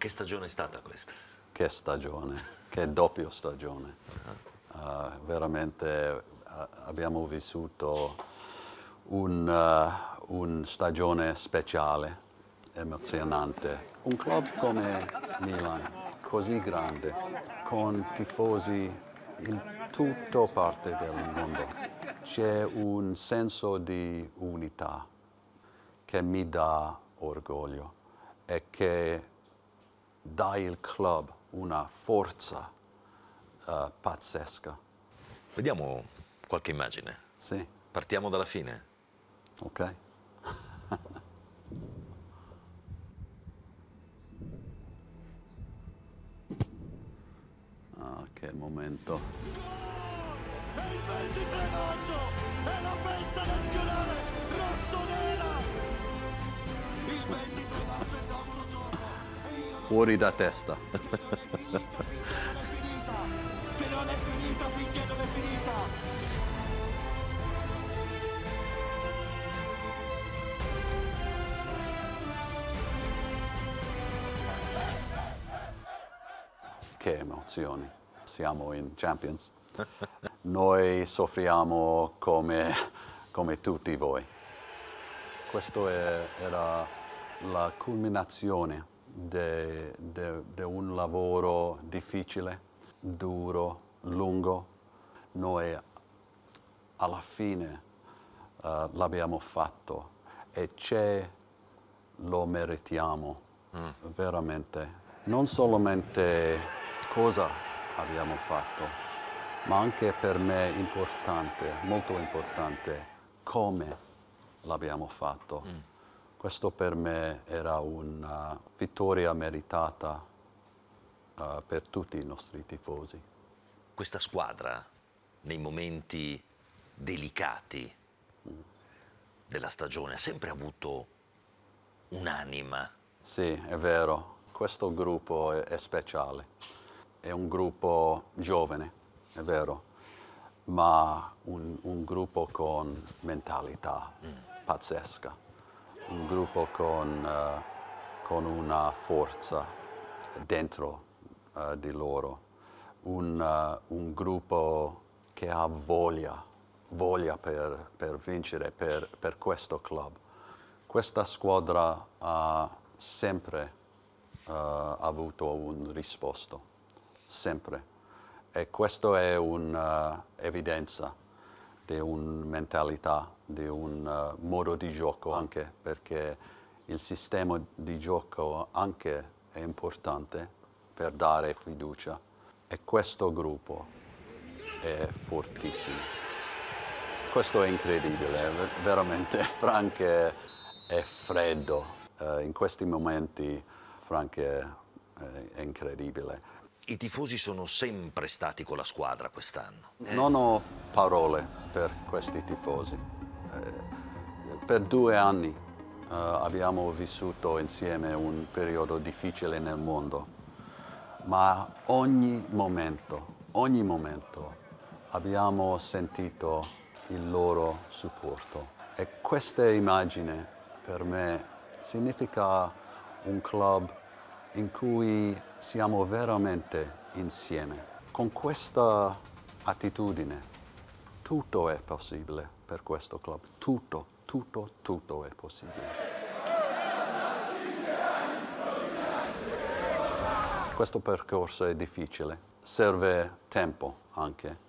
che stagione è stata questa? Che stagione, che doppio stagione. Uh, veramente uh, abbiamo vissuto una ah, un stagione speciale, emozionante. Un club come Milan, così grande, con tifosi in tutta parte del mondo, c'è un senso di unità che mi dà orgoglio e che dai al club una forza uh, pazzesca. Vediamo qualche immagine. Sì. Partiamo dalla fine. Ok. ah, che momento. Gol! È il 23 maggio! È la fuori da testa. che emozioni, siamo in Champions. Noi soffriamo come, come tutti voi. Questa era la culminazione di un lavoro difficile, duro, lungo. Noi alla fine uh, l'abbiamo fatto e ce lo meritiamo mm. veramente. Non solamente cosa abbiamo fatto, ma anche per me importante, molto importante, come l'abbiamo fatto. Mm. Questo per me era una vittoria meritata uh, per tutti i nostri tifosi. Questa squadra, nei momenti delicati della stagione, ha sempre avuto un'anima. Sì, è vero. Questo gruppo è, è speciale. È un gruppo giovane, è vero, ma un, un gruppo con mentalità mm. pazzesca un gruppo con, uh, con una forza dentro uh, di loro, un, eh, un, gruppo che ha voglia, voglia per, per vincere, per, per, questo club. Questa squadra ha sempre avuto un risposto, sempre. E questa è un'evidenza di una mentalità, di un uh, modo di gioco ah. anche, perché il sistema di gioco anche è importante per dare fiducia e questo gruppo è fortissimo. Questo è incredibile, veramente Frank è, è freddo, uh, in questi momenti Frank è, è incredibile i tifosi sono sempre stati con la squadra quest'anno. Eh. Non ho parole per questi tifosi. Eh, per due anni eh, abbiamo vissuto insieme un periodo difficile nel mondo, ma ogni momento, ogni momento abbiamo sentito il loro supporto. E questa immagine per me significa un club in cui siamo veramente insieme. Con questa attitudine tutto è possibile per questo club. Tutto, tutto, tutto è possibile. Questo percorso è difficile, serve tempo anche.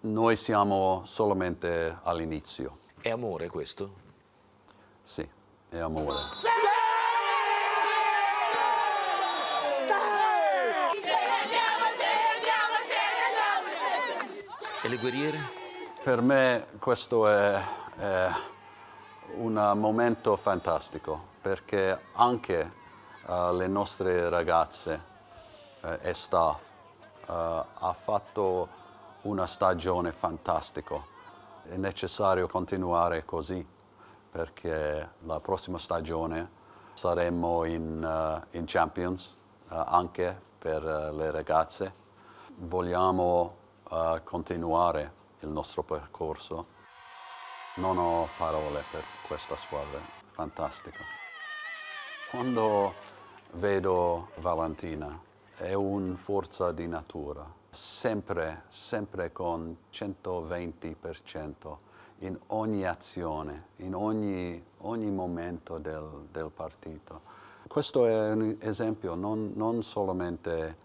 Noi siamo solamente all'inizio. È amore questo? Sì, è amore. E le guerriere? Per me questo è, è un momento fantastico perché anche uh, le nostre ragazze uh, e staff uh, ha fatto una stagione fantastica. È necessario continuare così perché la prossima stagione saremo in, in Champions anche per le ragazze. Vogliamo a continuare il nostro percorso. Non ho parole per questa squadra, fantastica. Quando vedo Valentina è una forza di natura, sempre, sempre con 120% in ogni azione, in ogni, ogni momento del, del, partito. Questo è un esempio non, non solamente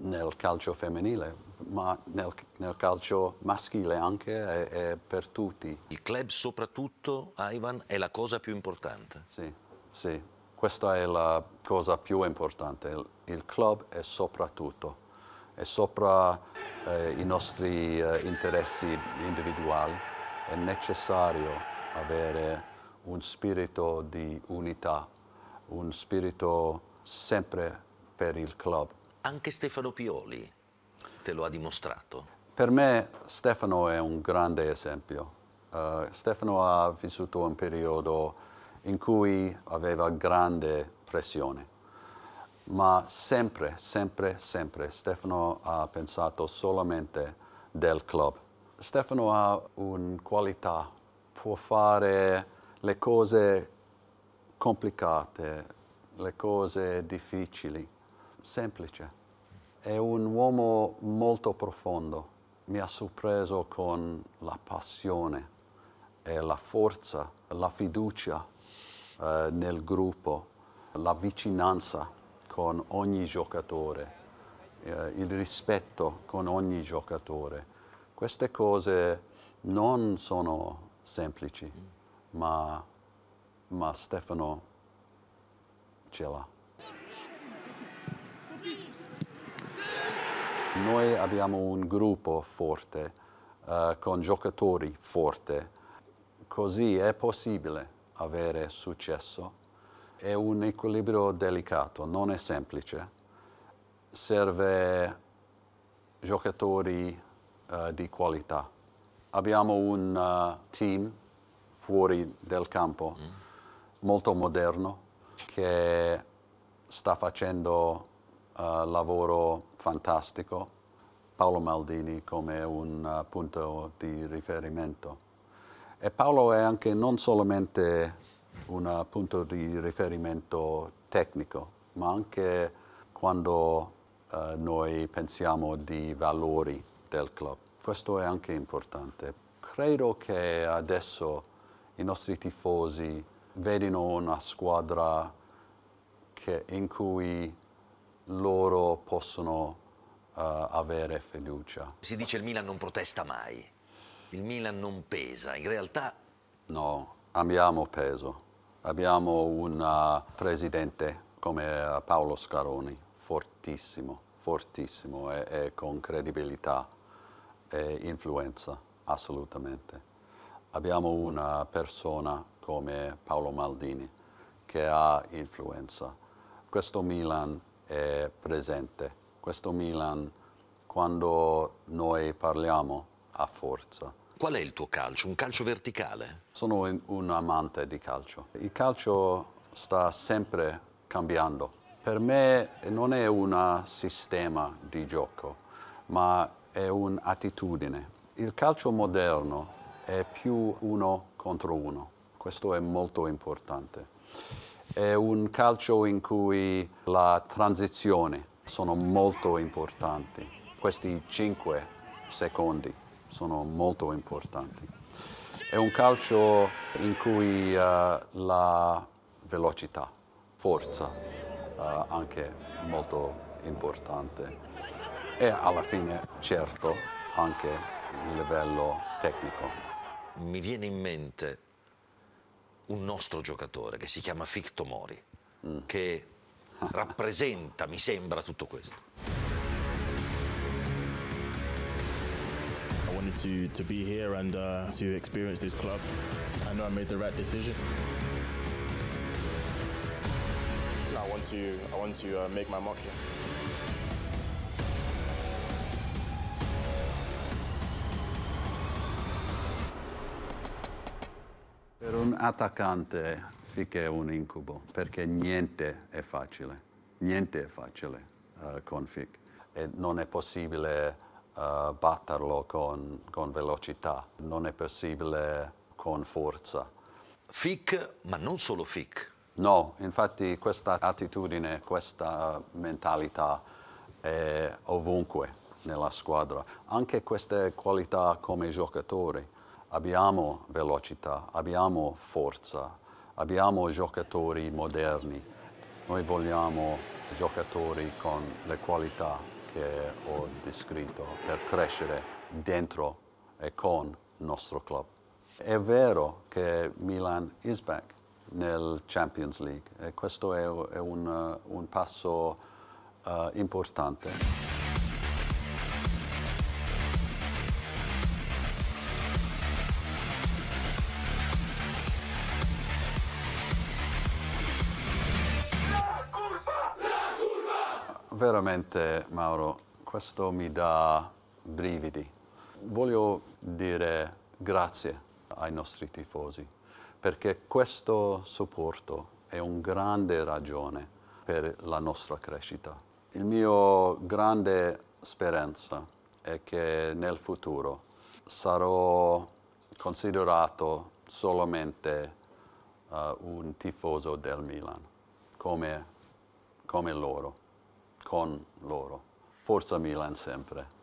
nel calcio femminile, ma nel, nel calcio maschile anche è, è, per tutti. Il club soprattutto, Ivan, è la cosa più importante. Sì, sì, questa è la cosa più importante. Il, il club è soprattutto, è sopra eh, i nostri eh, interessi individuali. È necessario avere un spirito di unità, un spirito sempre per il club. Anche Stefano Pioli volte lo ha dimostrato. Per me Stefano è un grande esempio. Uh, Stefano ha vissuto un periodo in cui aveva grande pressione, ma sempre, sempre, sempre Stefano ha pensato solamente del club. Stefano ha una qualità, può fare le cose complicate, le cose difficili, semplice. È un uomo molto profondo, mi ha sorpreso con la passione e la forza, la fiducia eh, nel gruppo, la vicinanza con ogni giocatore, eh, il rispetto con ogni giocatore. Queste cose non sono semplici, ma, ma Stefano ce l'ha. Noi abbiamo un gruppo forte, uh, con giocatori forti, così è possibile avere successo. È un equilibrio delicato, non è semplice. Serve giocatori uh, di qualità. Abbiamo un uh, team fuori del campo mm. molto moderno che sta facendo uh, lavoro fantastico, Paolo Maldini come un uh, punto di riferimento. E Paolo è anche non solamente un eh, punto di riferimento tecnico, ma anche quando uh, noi pensiamo di valori del club. Questo è anche importante. Credo che adesso i nostri tifosi vedano una squadra che, in cui loro possono uh, avere fiducia. Si dice il Milan non protesta mai, il Milan non pesa, in realtà... No, abbiamo peso, abbiamo un eh, presidente come eh, Paolo Scaroni, fortissimo, fortissimo e, e con credibilità e influenza, assolutamente. Abbiamo una persona come Paolo Maldini che ha influenza. Questo Milan è presente. Questo Milan, quando noi parliamo, ha forza. Qual è il tuo calcio? Un calcio verticale? Sono un, un amante di calcio. Il calcio sta sempre cambiando. Per me non è un sistema di gioco, ma è un'attitudine. Il calcio moderno è più uno contro uno. Questo è molto importante. È un calcio in cui la transizione sono molto importanti. Questi 5 secondi sono molto importanti. È un calcio in cui uh, la velocità, forza, uh, anche molto importante. E alla fine, certo, anche il livello tecnico. Mi viene in mente un nostro giocatore che si chiama Ficto Mori, mm. che rappresenta, mi sembra, tutto questo. I wanted to, to be here and uh, to experience this club. I know I made the right decision. I want to, I want to uh, make my mark here. un attaccante fiche è un incubo, perché niente è facile, niente è facile uh, con fiche. E non è possibile uh, batterlo con, con velocità, non è possibile con forza. Fic, ma non solo fic. No, infatti questa attitudine, questa mentalità è ovunque nella squadra. Anche queste qualità come giocatori abbiamo velocità, abbiamo forza, abbiamo giocatori moderni, noi vogliamo giocatori con le qualità che ho descritto per crescere dentro e con il nostro club. È vero che Milan is back nel Champions League e questo è, un, un passo uh, importante. veramente, Mauro, questo mi dà brividi. Voglio dire grazie ai nostri tifosi, perché questo supporto è una grande ragione per la nostra crescita. Il mio grande speranza è che nel futuro sarò considerato solamente uh, un tifoso del Milan, come, come loro con loro. Forza Milan sempre.